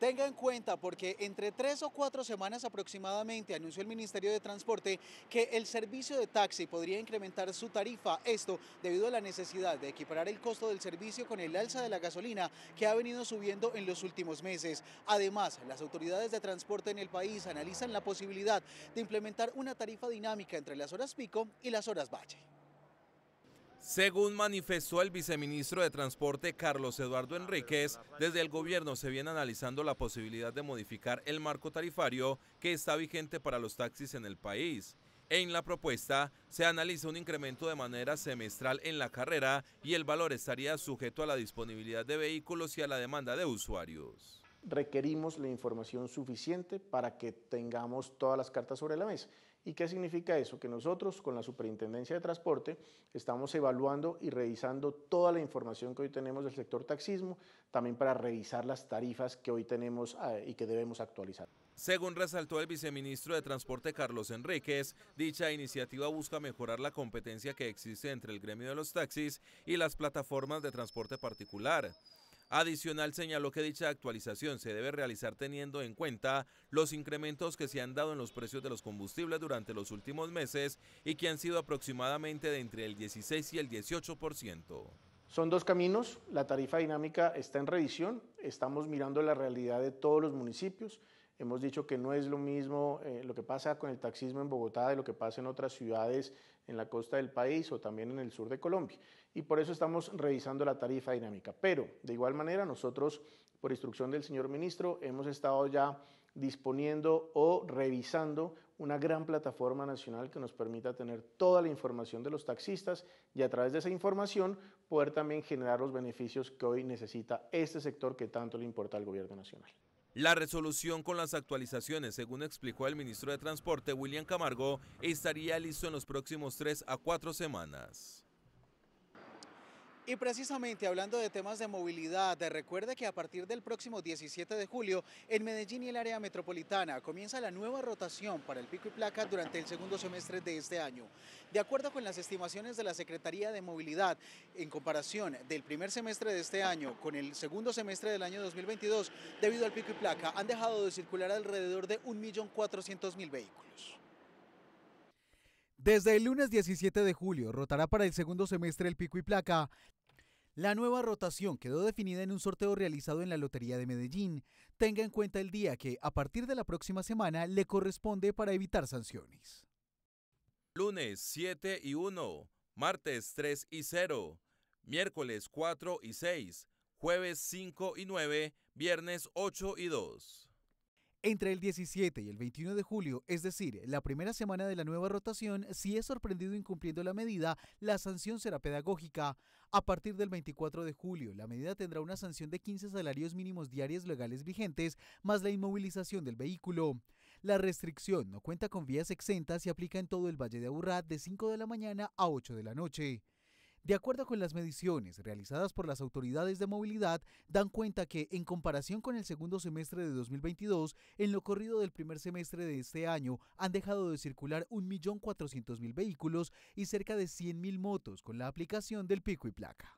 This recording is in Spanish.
Tenga en cuenta, porque entre tres o cuatro semanas aproximadamente anunció el Ministerio de Transporte que el servicio de taxi podría incrementar su tarifa. Esto debido a la necesidad de equiparar el costo del servicio con el alza de la gasolina que ha venido subiendo en los últimos meses. Además, las autoridades de transporte en el país analizan la posibilidad de implementar una tarifa dinámica entre las horas pico y las horas valle. Según manifestó el viceministro de Transporte Carlos Eduardo Enríquez, desde el gobierno se viene analizando la posibilidad de modificar el marco tarifario que está vigente para los taxis en el país. En la propuesta se analiza un incremento de manera semestral en la carrera y el valor estaría sujeto a la disponibilidad de vehículos y a la demanda de usuarios requerimos la información suficiente para que tengamos todas las cartas sobre la mesa. ¿Y qué significa eso? Que nosotros con la Superintendencia de Transporte estamos evaluando y revisando toda la información que hoy tenemos del sector taxismo, también para revisar las tarifas que hoy tenemos ah, y que debemos actualizar. Según resaltó el viceministro de Transporte Carlos Enríquez, dicha iniciativa busca mejorar la competencia que existe entre el gremio de los taxis y las plataformas de transporte particular. Adicional señaló que dicha actualización se debe realizar teniendo en cuenta los incrementos que se han dado en los precios de los combustibles durante los últimos meses y que han sido aproximadamente de entre el 16 y el 18%. Son dos caminos, la tarifa dinámica está en revisión, estamos mirando la realidad de todos los municipios Hemos dicho que no es lo mismo eh, lo que pasa con el taxismo en Bogotá de lo que pasa en otras ciudades en la costa del país o también en el sur de Colombia. Y por eso estamos revisando la tarifa dinámica. Pero, de igual manera, nosotros, por instrucción del señor ministro, hemos estado ya disponiendo o revisando una gran plataforma nacional que nos permita tener toda la información de los taxistas y a través de esa información poder también generar los beneficios que hoy necesita este sector que tanto le importa al gobierno nacional. La resolución con las actualizaciones, según explicó el ministro de Transporte William Camargo, estaría listo en los próximos tres a cuatro semanas. Y precisamente hablando de temas de movilidad, recuerde que a partir del próximo 17 de julio en Medellín y el área metropolitana comienza la nueva rotación para el pico y placa durante el segundo semestre de este año. De acuerdo con las estimaciones de la Secretaría de Movilidad, en comparación del primer semestre de este año con el segundo semestre del año 2022, debido al pico y placa han dejado de circular alrededor de 1.400.000 vehículos. Desde el lunes 17 de julio rotará para el segundo semestre el pico y placa la nueva rotación quedó definida en un sorteo realizado en la Lotería de Medellín. Tenga en cuenta el día que, a partir de la próxima semana, le corresponde para evitar sanciones. Lunes 7 y 1, martes 3 y 0, miércoles 4 y 6, jueves 5 y 9, viernes 8 y 2. Entre el 17 y el 21 de julio, es decir, la primera semana de la nueva rotación, si es sorprendido incumpliendo la medida, la sanción será pedagógica. A partir del 24 de julio, la medida tendrá una sanción de 15 salarios mínimos diarios legales vigentes, más la inmovilización del vehículo. La restricción no cuenta con vías exentas y aplica en todo el Valle de Aburrá de 5 de la mañana a 8 de la noche. De acuerdo con las mediciones realizadas por las autoridades de movilidad, dan cuenta que, en comparación con el segundo semestre de 2022, en lo corrido del primer semestre de este año han dejado de circular 1.400.000 vehículos y cerca de 100.000 motos con la aplicación del pico y placa.